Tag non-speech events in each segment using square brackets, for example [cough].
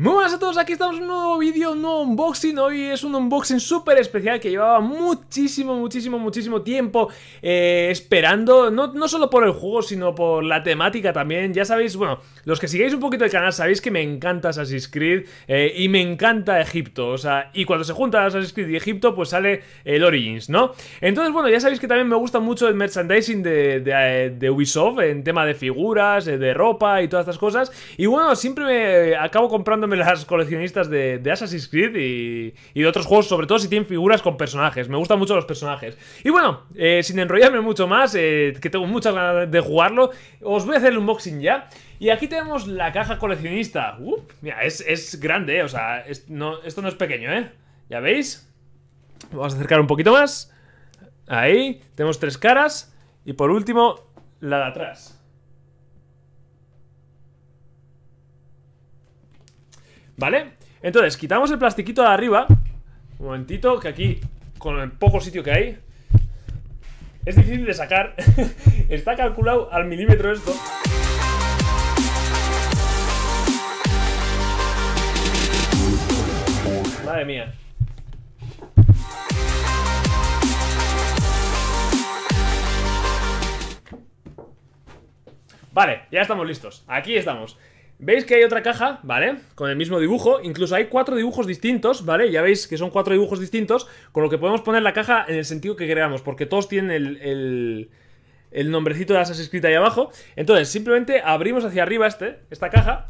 Muy buenas a todos, aquí estamos en un nuevo vídeo, un nuevo unboxing Hoy es un unboxing súper especial que llevaba muchísimo, muchísimo, muchísimo tiempo eh, esperando no, no, solo por el juego, sino por la temática también Ya sabéis, bueno, los que sigáis un poquito el canal sabéis que me encanta Assassin's Creed eh, y me encanta Egipto O sea, y cuando se junta Assassin's Creed y Egipto, pues sale el Origins, ¿no? Entonces, bueno, ya sabéis que también me gusta mucho el merchandising de, de, eh, de Ubisoft En tema de figuras, de ropa y todas estas cosas Y bueno, siempre me acabo comprando las coleccionistas de, Assassin's Creed y, de otros juegos, sobre todo si tienen figuras con personajes. Me gustan mucho los personajes. Y bueno, eh, sin enrollarme mucho más, eh, que tengo muchas ganas de jugarlo, os voy a hacer el unboxing ya. Y aquí tenemos la caja coleccionista. mira, es, grande, eh, o sea, esto no es pequeño, ¿eh? ¿Ya veis? Vamos a acercar un poquito más. Ahí, tenemos tres caras. Y por último, la de atrás. ¿Vale? Entonces, quitamos el plastiquito de arriba Un momentito, que aquí Con el poco sitio que hay Es difícil de sacar [laughs] Está calculado al milímetro esto Madre mía Vale, ya estamos listos. Aquí estamos. Veis que hay otra caja, ¿vale? Con el mismo dibujo, incluso hay cuatro dibujos distintos, ¿vale? Ya veis que son cuatro dibujos distintos, con lo que podemos poner la caja en el sentido que queramos, porque todos tienen el, el, nombrecito de asas escrita ahí abajo. Entonces, simplemente abrimos hacia arriba este, esta caja,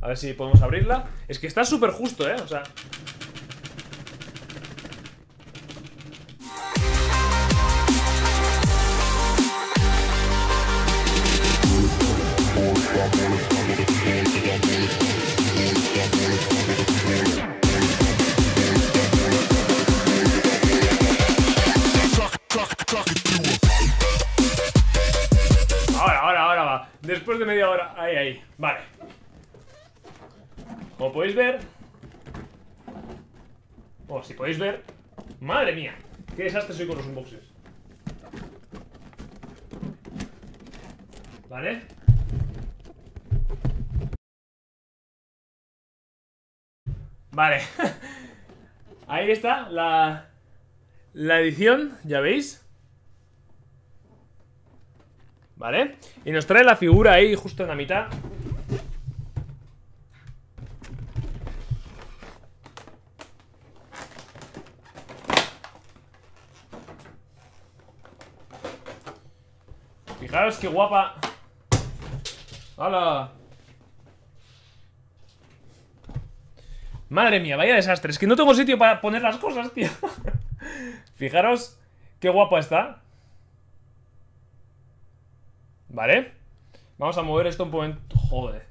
a ver si podemos abrirla. Es que está súper justo, ¿eh? O sea... Ahora, ahora, ahora va. Después de media hora. Ahí, ahí. Vale. Como podéis ver. O si podéis ver. Madre mía. Qué desastre soy con los unboxes. ¿Vale? Vale. [laughs] Ahí está la, edición, ya veis. ¿Vale? Y nos trae la figura ahí justo en la mitad. Fijaros qué guapa. hola Madre mía, vaya desastre. Es que no tengo sitio para poner las cosas, tío. [laughs] Fijaros qué guapo está. Vale. Vamos a mover esto un momento. Joder.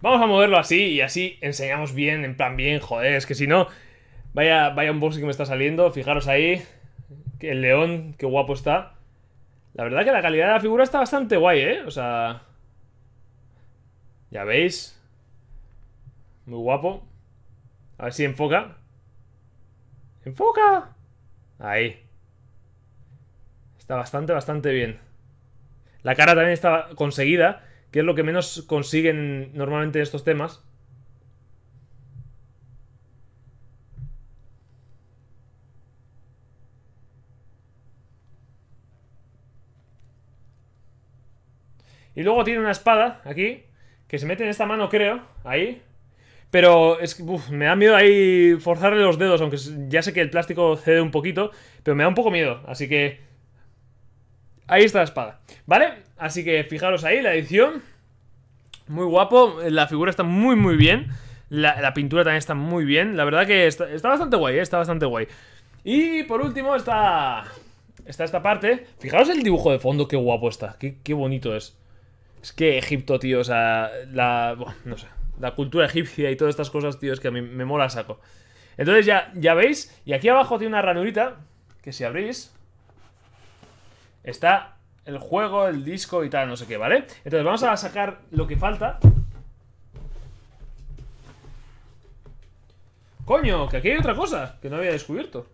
Vamos a moverlo así y así enseñamos bien, en plan bien, joder, es que si no, vaya, vaya unboxing que me está saliendo, fijaros ahí, el león, qué guapo está. La verdad que la calidad de la figura está bastante guay, ¿eh? O sea, ya veis. Muy guapo. A ver si enfoca. ¡Enfoca! Ahí. Está bastante, bastante bien. La cara también está conseguida, que es lo que menos consiguen normalmente en estos temas. Y luego tiene una espada aquí, que se mete en esta mano, creo. Ahí. Pero es que me da miedo ahí forzarle los dedos, aunque ya sé que el plástico cede un poquito, pero me da un poco miedo. Así que... Ahí está la espada. ¿Vale? Así que fijaros ahí, la edición. Muy guapo. La figura está muy, muy bien. La, pintura también está muy bien. La verdad que está, bastante guay, eh, está bastante guay. Y por último está... Está esta parte. Fijaros el dibujo de fondo, qué guapo está. qué bonito es. Es que Egipto, tío, o sea, la. Bueno, no sé. La cultura egipcia y todas estas cosas, tío, es que a mí me mola saco. Entonces ya, ya veis, y aquí abajo tiene una ranurita, que si abrís, está el juego, el disco y tal, no sé qué, ¿vale? Entonces vamos a sacar lo que falta. Coño, que aquí hay otra cosa que no había descubierto.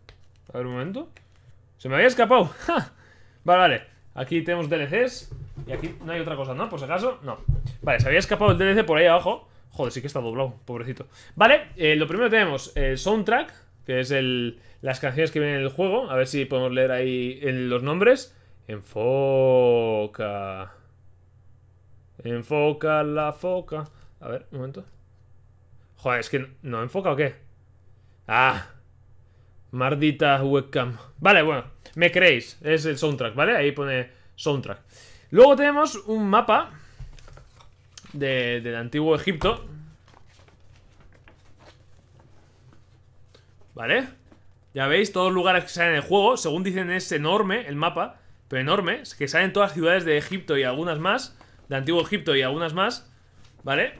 A ver un momento. Se me había escapado. [laughs] Vale, vale. Aquí tenemos DLCs. Y aquí no hay otra cosa, ¿no? Por si acaso, no Vale, se había escapado el DLC por ahí abajo Joder, sí que está doblado, pobrecito Vale, eh, lo primero tenemos el soundtrack Que es el, las canciones que vienen en el juego A ver si podemos leer ahí en los nombres Enfoca Enfoca la foca A ver, un momento Joder, es que no enfoca o qué Ah Mardita webcam Vale, bueno, me creéis Es el soundtrack, ¿vale? Ahí pone soundtrack Luego tenemos un mapa de, del antiguo Egipto. ¿Vale? Ya veis, todos los lugares que salen en el juego, según dicen es enorme el mapa, pero enorme, es que salen todas las ciudades de Egipto y algunas más, de antiguo Egipto y algunas más, ¿vale?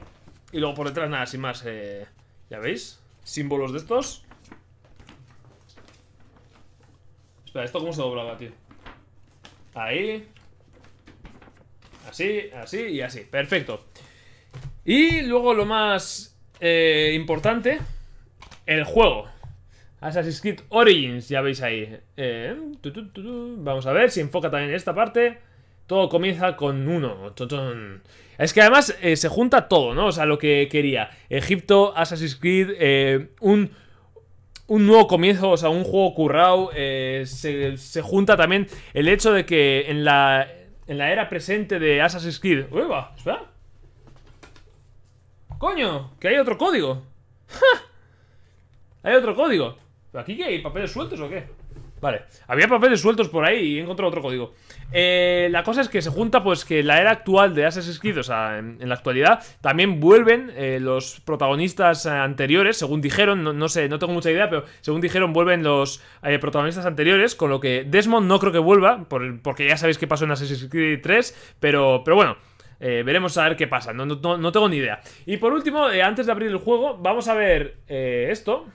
Y luego por detrás nada, sin más, eh, ya veis, símbolos de estos. Espera, ¿esto cómo se doblaba, tío? Ahí, así, así y así. Perfecto. Y luego lo más eh, importante, el juego. Assassin's Creed Origins, ya veis ahí. Eh, Vamos a ver si enfoca también esta parte. Todo comienza con uno. Es que además eh, se junta todo, ¿no? O sea, lo que quería. Egipto, Assassin's Creed, un nuevo comienzo, o sea, un juego currado. se, junta también el hecho de que en la, en la era presente de Assassin's Creed. ¡Ueva! ¿Espera? ¡Coño! ¡Que hay otro código! [laughs] Hay otro código. aquí qué hay? ¿Papeles sueltos o qué? Vale, había papeles sueltos por ahí y he encontrado otro código. Eh, la cosa es que se junta pues que la era actual de Assassin's Creed, o sea, en, la actualidad, también vuelven eh, los protagonistas eh, anteriores, según dijeron, no, sé, no tengo mucha idea, pero según dijeron vuelven los protagonistas anteriores, con lo que Desmond no creo que vuelva, porque ya sabéis qué pasó en Assassin's Creed 3, pero, pero bueno. veremos a ver qué pasa, no, tengo ni idea. Y por último, antes de abrir el juego, vamos a ver esto,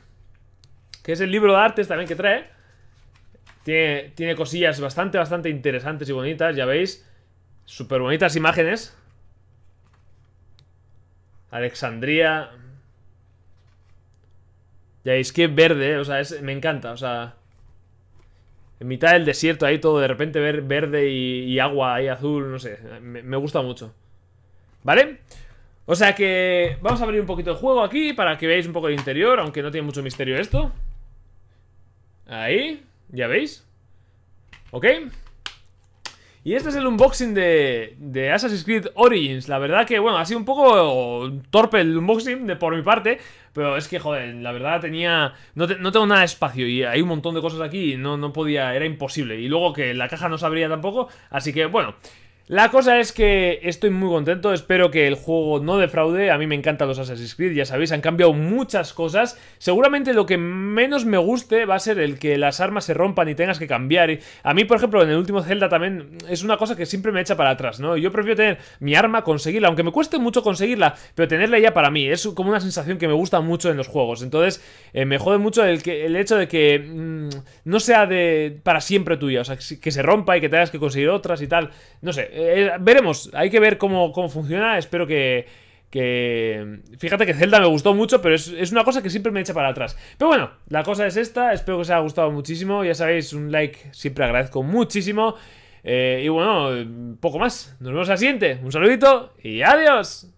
que es el libro de artes también que trae. Tiene, cosillas bastante, bastante interesantes y bonitas, ya veis. Súper bonitas imágenes. Alexandría. Ya veis, que verde, o sea, me encanta, o sea... En mitad del desierto ahí todo de repente ver verde y, agua ahí azul, no sé, me, me, gusta mucho. ¿Vale? O sea que vamos a abrir un poquito el juego aquí para que veáis un poco el interior, aunque no tiene mucho misterio esto. Ahí. ¿Ya veis? ¿Ok? Y este es el unboxing de, Assassin's Creed Origins. La verdad que, bueno, ha sido un poco torpe el unboxing de, por mi parte. Pero es que, joder, la verdad tenía... No, no tengo nada de espacio y hay un montón de cosas aquí y no, no podía... Era imposible. Y luego que la caja no se abría tampoco. Así que, bueno... La cosa es que estoy muy contento, espero que el juego no defraude, a mí me encantan los Assassin's Creed, ya sabéis, han cambiado muchas cosas. Seguramente lo que menos me guste va a ser el que las armas se rompan y tengas que cambiar. A mí, por ejemplo, en el último Zelda también es una cosa que siempre me echa para atrás, ¿no? Yo prefiero tener mi arma, conseguirla, aunque me cueste mucho conseguirla, pero tenerla ya para mí, es como una sensación que me gusta mucho en los juegos. Entonces, eh, me jode mucho el, que, el hecho de que mm, no sea de para siempre tuya, o sea, que se rompa y que tengas que conseguir otras y tal, no sé eh, eh, veremos, hay que ver cómo, funciona. Espero que, Fíjate que Zelda me gustó mucho, pero es, una cosa que siempre me echa para atrás. Pero bueno, la cosa es esta, espero que os haya gustado muchísimo, ya sabéis, un like siempre agradezco muchísimo. Eh, y bueno, poco más, nos vemos al la siguiente, un saludito y adiós.